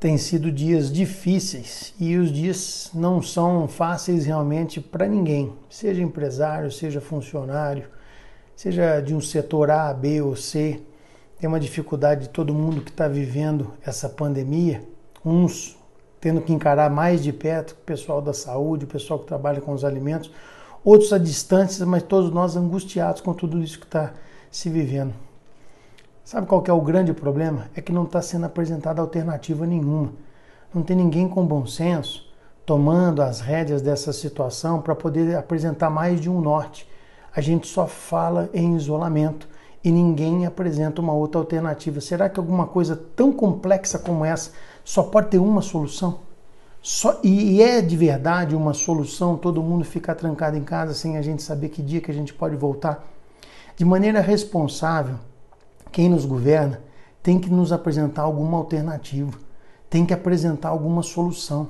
Tem sido dias difíceis e os dias não são fáceis realmente para ninguém, seja empresário, seja funcionário, seja de um setor A, B ou C. Tem uma dificuldade de todo mundo que está vivendo essa pandemia, uns tendo que encarar mais de perto o pessoal da saúde, o pessoal que trabalha com os alimentos, outros a distância, mas todos nós angustiados com tudo isso que está se vivendo. Sabe qual é o grande problema? É que não está sendo apresentada alternativa nenhuma. Não tem ninguém com bom senso tomando as rédeas dessa situação para poder apresentar mais de um norte. A gente só fala em isolamento e ninguém apresenta uma outra alternativa. Será que alguma coisa tão complexa como essa só pode ter uma solução? Só, e é de verdade uma solução todo mundo ficar trancado em casa sem a gente saber que dia que a gente pode voltar? De maneira responsável, quem nos governa tem que nos apresentar alguma alternativa, tem que apresentar alguma solução.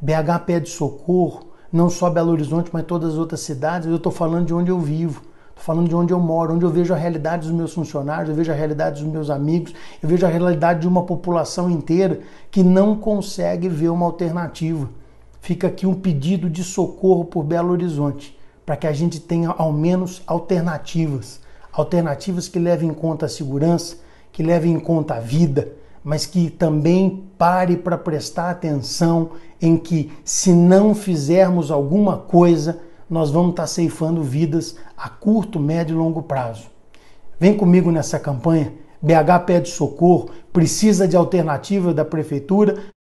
BH pede socorro, não só Belo Horizonte, mas todas as outras cidades. Eu estou falando de onde eu vivo, estou falando de onde eu moro, onde eu vejo a realidade dos meus funcionários, eu vejo a realidade dos meus amigos, eu vejo a realidade de uma população inteira que não consegue ver uma alternativa. Fica aqui um pedido de socorro por Belo Horizonte, para que a gente tenha ao menos alternativas alternativas que levem em conta a segurança, que levem em conta a vida, mas que também pare para prestar atenção em que se não fizermos alguma coisa, nós vamos estar tá ceifando vidas a curto, médio e longo prazo. Vem comigo nessa campanha. BH pede socorro, precisa de alternativa da prefeitura,